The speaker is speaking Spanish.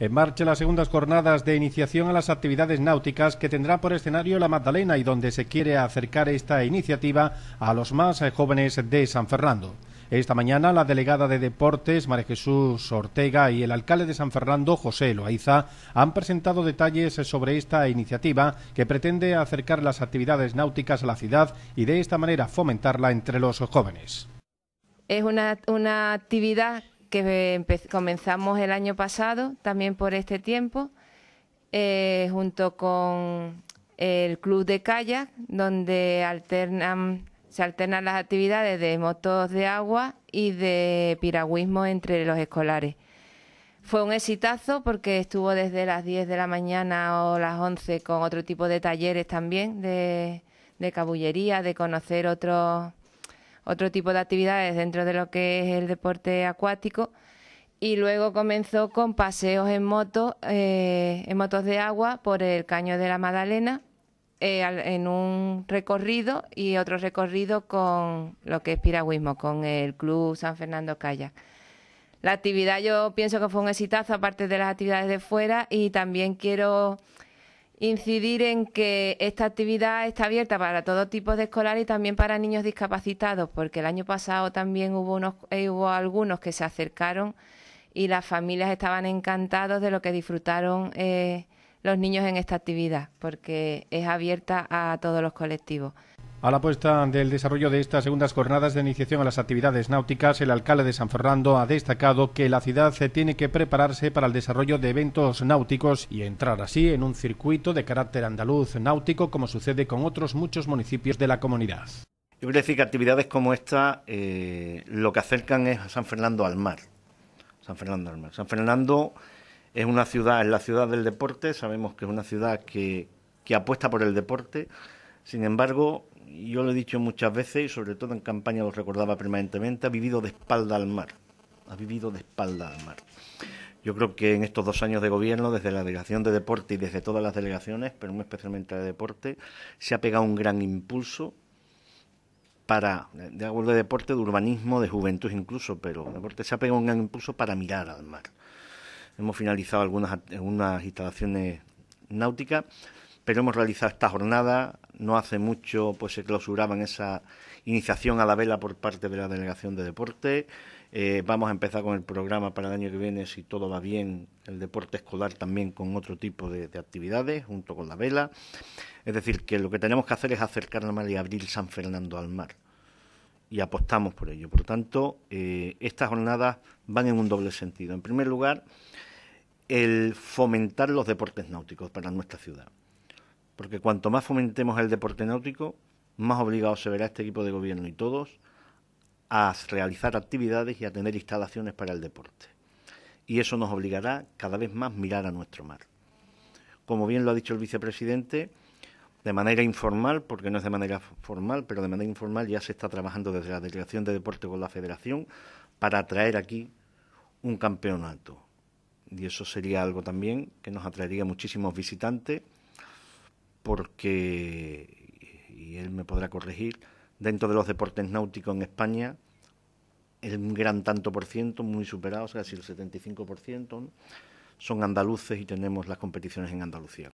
En marcha las segundas jornadas de iniciación a las actividades náuticas que tendrá por escenario la Magdalena y donde se quiere acercar esta iniciativa a los más eh, jóvenes de San Fernando. Esta mañana la delegada de Deportes, María Jesús Ortega, y el alcalde de San Fernando, José Loaiza, han presentado detalles eh, sobre esta iniciativa que pretende acercar las actividades náuticas a la ciudad y de esta manera fomentarla entre los jóvenes. Es una, una actividad que comenzamos el año pasado, también por este tiempo, eh, junto con el club de kayak, donde alternan, se alternan las actividades de motos de agua y de piragüismo entre los escolares. Fue un exitazo porque estuvo desde las 10 de la mañana o las 11 con otro tipo de talleres también de, de cabullería, de conocer otros otro tipo de actividades dentro de lo que es el deporte acuático y luego comenzó con paseos en moto, eh, en motos de agua por el Caño de la Magdalena eh, en un recorrido y otro recorrido con lo que es piragüismo, con el Club San Fernando Calla. La actividad yo pienso que fue un exitazo, aparte de las actividades de fuera, y también quiero incidir en que esta actividad está abierta para todo tipo de escolar y también para niños discapacitados, porque el año pasado también hubo, unos, eh, hubo algunos que se acercaron y las familias estaban encantados de lo que disfrutaron eh, los niños en esta actividad, porque es abierta a todos los colectivos. A la puesta del desarrollo de estas segundas jornadas de iniciación a las actividades náuticas, el alcalde de San Fernando ha destacado que la ciudad se tiene que prepararse para el desarrollo de eventos náuticos y entrar así en un circuito de carácter andaluz náutico como sucede con otros muchos municipios de la comunidad. Yo decir que actividades como esta eh, lo que acercan es a San Fernando al mar. San Fernando al mar. San Fernando es una ciudad, es la ciudad del deporte, sabemos que es una ciudad que, que apuesta por el deporte. Sin embargo, yo lo he dicho muchas veces, y sobre todo en campaña lo recordaba permanentemente, ha vivido de espalda al mar. Ha vivido de espalda al mar. Yo creo que en estos dos años de gobierno, desde la Delegación de Deporte y desde todas las delegaciones, pero muy especialmente de Deporte, se ha pegado un gran impulso para, de agua de deporte, de urbanismo, de juventud incluso, pero deporte se ha pegado un gran impulso para mirar al mar. Hemos finalizado algunas, algunas instalaciones náuticas, pero hemos realizado esta jornada no hace mucho pues se clausuraban esa iniciación a la vela por parte de la Delegación de Deporte. Eh, vamos a empezar con el programa para el año que viene, si todo va bien, el deporte escolar también con otro tipo de, actividades, junto con la vela. Es decir, que lo que tenemos que hacer es acercar la mar y abrir San Fernando al mar. Y apostamos por ello. Por tanto, eh, estas jornadas van en un doble sentido. En primer lugar, el fomentar los deportes náuticos para nuestra ciudad porque cuanto más fomentemos el deporte náutico, más obligado se verá este equipo de gobierno y todos a realizar actividades y a tener instalaciones para el deporte. Y eso nos obligará cada vez más a mirar a nuestro mar. Como bien lo ha dicho el vicepresidente, de manera informal, porque no es de manera formal, pero de manera informal ya se está trabajando desde la Delegación de Deporte con la Federación para atraer aquí un campeonato. Y eso sería algo también que nos atraería muchísimos visitantes porque, y él me podrá corregir, dentro de los deportes náuticos en España, el gran tanto por ciento, muy superados, casi el 75%, son andaluces y tenemos las competiciones en Andalucía.